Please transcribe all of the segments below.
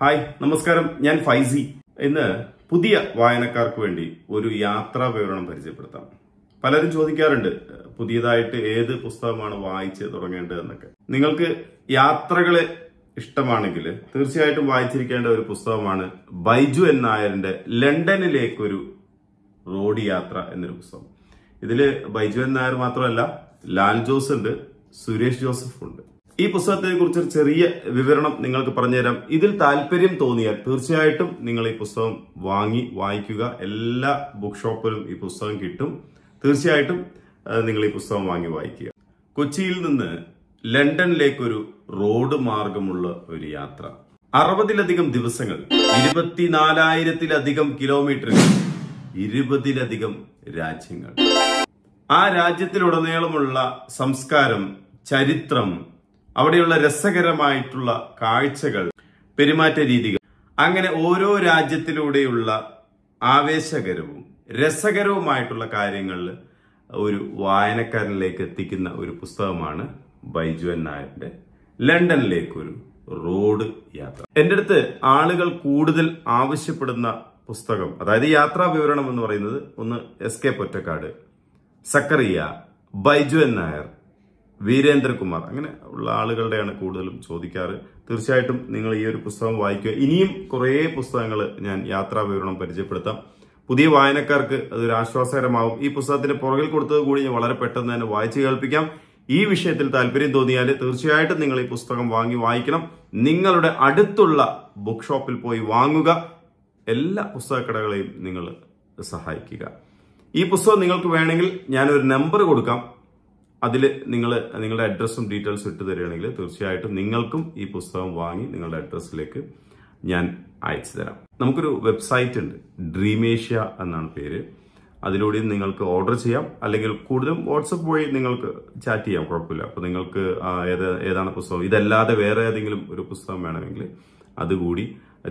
hi നമസ്കാരം ഞാൻ ഫൈസി ഇന്ന് പുതിയ വായനക്കാർക്ക് വേണ്ടി ഒരു യാത്രാ വിവരണം പരിചയപ്പെടുത്താം പലരും ചോദിക്കാറുണ്ട് പുതിയതായിട്ട് ഏത് പുസ്തകമാണ് വായിച്ച് തുടങ്ങേണ്ടതെന്നൊക്കെ നിങ്ങൾക്ക് യാത്രകളെ ഇഷ്ടമാണെങ്കിൽ തീർച്ചയായിട്ടും വായിച്ചിരിക്കേണ്ട ഒരു പുസ്തകമാണ് ബൈജു എൻ നായരിന്റെ ലണ്ടനിലേക്കൊരു റോഡ് യാത്ര എന്നൊരു പുസ്തകം ഇതിൽ ബൈജു എൻ നായർ മാത്രമല്ല ലാൽ ജോസ് ഉണ്ട് സുരേഷ് ജോസഫ് ഉണ്ട് ഈ പുസ്തകത്തെക്കുറിച്ച് ഒരു ചെറിയ വിവരണം നിങ്ങൾക്ക് പറഞ്ഞുതരാം ഇതിൽ താല്പര്യം തോന്നിയാൽ തീർച്ചയായിട്ടും നിങ്ങൾ ഈ പുസ്തകം വാങ്ങി വായിക്കുക എല്ലാ ബുക്ക് ഷോപ്പിലും ഈ പുസ്തകം കിട്ടും തീർച്ചയായിട്ടും നിങ്ങൾ ഈ പുസ്തകം വാങ്ങി വായിക്കുക കൊച്ചിയിൽ നിന്ന് ലണ്ടനിലേക്കൊരു റോഡ് മാർഗമുള്ള ഒരു യാത്ര അറുപതിലധികം ദിവസങ്ങൾ ഇരുപത്തിനാലായിരത്തിലധികം കിലോമീറ്ററുകൾ ഇരുപതിലധികം രാജ്യങ്ങൾ ആ രാജ്യത്തിലുടനീളമുള്ള സംസ്കാരം ചരിത്രം അവിടെയുള്ള രസകരമായിട്ടുള്ള കാഴ്ചകൾ പെരുമാറ്റ രീതികൾ അങ്ങനെ ഓരോ രാജ്യത്തിലൂടെയുള്ള ആവേശകരവും രസകരവുമായിട്ടുള്ള കാര്യങ്ങൾ ഒരു വായനക്കാരനിലേക്ക് എത്തിക്കുന്ന ഒരു പുസ്തകമാണ് ബൈജു നായരുടെ ലണ്ടനിലേക്കൊരു റോഡ് യാത്ര എൻ്റെ അടുത്ത് ആളുകൾ കൂടുതൽ ആവശ്യപ്പെടുന്ന പുസ്തകം അതായത് യാത്രാ വിവരണം എന്ന് പറയുന്നത് ഒന്ന് എസ് കെ പൊറ്റക്കാട് സക്കറിയ ബൈജു നായർ വീരേന്ദ്രകുമാർ അങ്ങനെ ഉള്ള ആളുകളുടെയാണ് കൂടുതലും ചോദിക്കാറ് തീർച്ചയായിട്ടും നിങ്ങൾ ഈ ഒരു പുസ്തകം വായിക്കുക ഇനിയും കുറേ പുസ്തകങ്ങൾ ഞാൻ യാത്രാ വിവരണം പരിചയപ്പെടുത്താം പുതിയ വായനക്കാർക്ക് അതൊരു ആശ്വാസകരമാവും ഈ പുസ്തകത്തിന്റെ പുറകിൽ കൊടുത്തത് കൂടി ഞാൻ വളരെ പെട്ടെന്ന് തന്നെ വായിച്ചു കേൾപ്പിക്കാം ഈ വിഷയത്തിൽ താല്പര്യം തോന്നിയാൽ തീർച്ചയായിട്ടും നിങ്ങൾ ഈ പുസ്തകം വാങ്ങി വായിക്കണം നിങ്ങളുടെ അടുത്തുള്ള ബുക്ക് ഷോപ്പിൽ പോയി വാങ്ങുക എല്ലാ പുസ്തകക്കടകളെയും നിങ്ങൾ സഹായിക്കുക ഈ പുസ്തകം നിങ്ങൾക്ക് വേണമെങ്കിൽ ഞാനൊരു നമ്പർ കൊടുക്കാം അതിൽ നിങ്ങൾ നിങ്ങളുടെ അഡ്രസ്സും ഡീറ്റെയിൽസും ഇട്ട് തരികയാണെങ്കിൽ തീർച്ചയായിട്ടും നിങ്ങൾക്കും ഈ പുസ്തകം വാങ്ങി നിങ്ങളുടെ അഡ്രസ്സിലേക്ക് ഞാൻ അയച്ചു തരാം നമുക്കൊരു വെബ്സൈറ്റ് ഉണ്ട് ഡ്രീമേഷ്യ എന്നാണ് പേര് അതിലൂടെ നിങ്ങൾക്ക് ഓർഡർ ചെയ്യാം അല്ലെങ്കിൽ കൂടുതലും വാട്സപ്പ് വഴി നിങ്ങൾക്ക് ചാറ്റ് ചെയ്യാം കുഴപ്പമില്ല അപ്പോൾ നിങ്ങൾക്ക് ഏത് ഏതാണ് പുസ്തകം ഇതല്ലാതെ വേറെ ഏതെങ്കിലും ഒരു പുസ്തകം വേണമെങ്കിൽ അതുകൂടി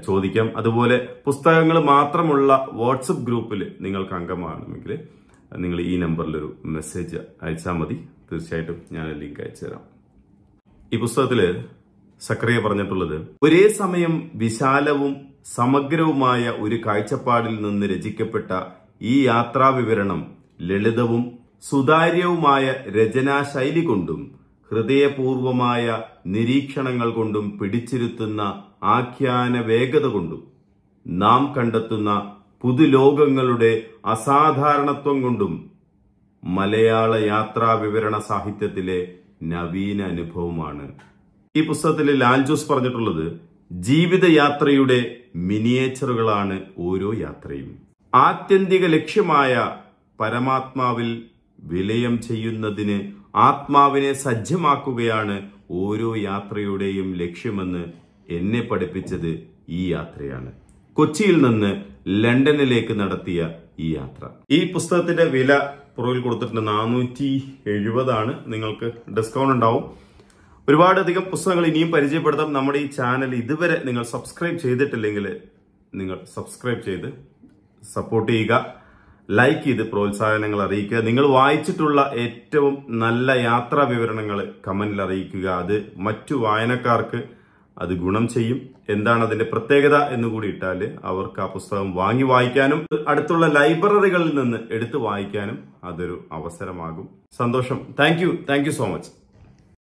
ചോദിക്കാം അതുപോലെ പുസ്തകങ്ങൾ മാത്രമുള്ള വാട്സപ്പ് ഗ്രൂപ്പിൽ നിങ്ങൾക്ക് അംഗമാണെങ്കിൽ നിങ്ങൾ ഈ നമ്പറിലൊരു മെസ്സേജ് അയച്ചാൽ മതി തീർച്ചയായിട്ടും ഞാൻ ലിങ്ക് അയച്ചു തരാം ഈ പുസ്തകത്തില് സക്രിയ പറഞ്ഞിട്ടുള്ളത് ഒരേ സമയം വിശാലവും സമഗ്രവുമായ ഒരു കാഴ്ചപ്പാടിൽ നിന്ന് രചിക്കപ്പെട്ട ഈ യാത്രാ വിവരണം ലളിതവും സുതാര്യവുമായ രചനാശൈലി കൊണ്ടും ഹൃദയപൂർവമായ നിരീക്ഷണങ്ങൾ കൊണ്ടും പിടിച്ചിരുത്തുന്ന ആഖ്യാന വേഗത കൊണ്ടും നാം കണ്ടെത്തുന്ന പുതുലോകങ്ങളുടെ അസാധാരണത്വം കൊണ്ടും മലയാള യാത്രാ വിവരണ സാഹിത്യത്തിലെ നവീന അനുഭവമാണ് ഈ പുസ്തകത്തിൽ ലാൽജോസ് പറഞ്ഞിട്ടുള്ളത് ജീവിതയാത്രയുടെ മിനിയേച്ചറുകളാണ് ഓരോ യാത്രയും ആത്യന്തിക ലക്ഷ്യമായ പരമാത്മാവിൽ വിലയം ചെയ്യുന്നതിന് ആത്മാവിനെ സജ്ജമാക്കുകയാണ് ഓരോ യാത്രയുടെയും ലക്ഷ്യമെന്ന് എന്നെ പഠിപ്പിച്ചത് ഈ യാത്രയാണ് കൊച്ചിയിൽ നിന്ന് ലണ്ടനിലേക്ക് നടത്തിയ ഈ യാത്ര ഈ പുസ്തകത്തിന്റെ വില പുറകിൽ കൊടുത്തിട്ടുണ്ട് നാനൂറ്റി എഴുപതാണ് നിങ്ങൾക്ക് ഡിസ്കൗണ്ട് ഉണ്ടാവും ഒരുപാടധികം പുസ്തകങ്ങൾ ഇനിയും പരിചയപ്പെടുത്താം നമ്മുടെ ഈ ചാനൽ ഇതുവരെ നിങ്ങൾ സബ്സ്ക്രൈബ് ചെയ്തിട്ടില്ലെങ്കിൽ നിങ്ങൾ സബ്സ്ക്രൈബ് ചെയ്ത് സപ്പോർട്ട് ചെയ്യുക ലൈക്ക് ചെയ്ത് പ്രോത്സാഹനങ്ങൾ അറിയിക്കുക നിങ്ങൾ വായിച്ചിട്ടുള്ള ഏറ്റവും നല്ല യാത്രാ വിവരണങ്ങൾ കമന്റിൽ അറിയിക്കുക അത് മറ്റു വായനക്കാർക്ക് അത് ഗുണം ചെയ്യും എന്താണ് അതിന്റെ പ്രത്യേകത എന്ന് കൂടി ഇട്ടാൽ അവർക്ക് ആ പുസ്തകം വാങ്ങി വായിക്കാനും അടുത്തുള്ള ലൈബ്രറികളിൽ നിന്ന് എടുത്തു വായിക്കാനും അതൊരു അവസരമാകും സന്തോഷം thank you thank you so much